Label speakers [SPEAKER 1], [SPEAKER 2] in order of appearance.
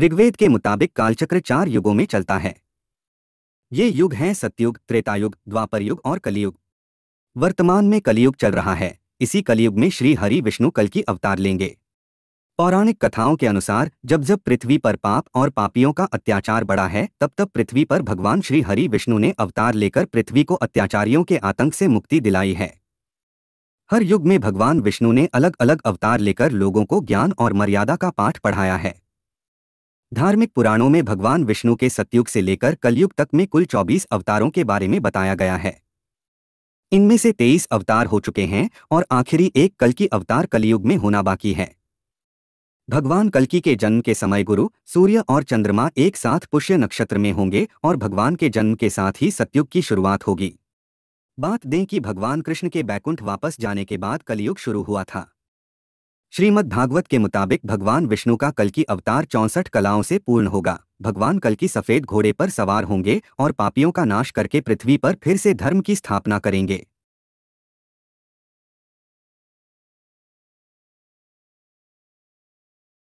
[SPEAKER 1] ऋग्वेद के मुताबिक कालचक्र चार युगों में चलता है ये युग हैं सतयुग त्रेतायुग द्वापर युग और कलियुग वर्तमान में कलियुग चल रहा है इसी कलियुग में श्री हरि विष्णु कल की अवतार लेंगे पौराणिक कथाओं के अनुसार जब जब पृथ्वी पर पाप और पापियों का अत्याचार बढ़ा है तब तब पृथ्वी पर भगवान श्री हरि विष्णु ने अवतार लेकर पृथ्वी को अत्याचारियों के आतंक से मुक्ति दिलाई है हर युग में भगवान विष्णु ने अलग अलग अवतार लेकर लोगों को ज्ञान और मर्यादा का पाठ पढ़ाया है धार्मिक पुराणों में भगवान विष्णु के सत्युग से लेकर कलयुग तक में कुल 24 अवतारों के बारे में बताया गया है इनमें से 23 अवतार हो चुके हैं और आखिरी एक कल की अवतार कलयुग में होना बाकी है भगवान कल्कि के जन्म के समय गुरु सूर्य और चंद्रमा एक साथ पुष्य नक्षत्र में होंगे और भगवान के जन्म के साथ ही सतयुग की शुरुआत होगी बात दें कि भगवान कृष्ण के बैकुंठ वापस जाने के बाद कलयुग शुरू हुआ था श्रीमद् भागवत के मुताबिक भगवान विष्णु का कल की अवतार चौंसठ कलाओं से पूर्ण होगा भगवान कल की सफेद घोड़े पर सवार होंगे और पापियों का नाश करके पृथ्वी पर फिर से धर्म की स्थापना करेंगे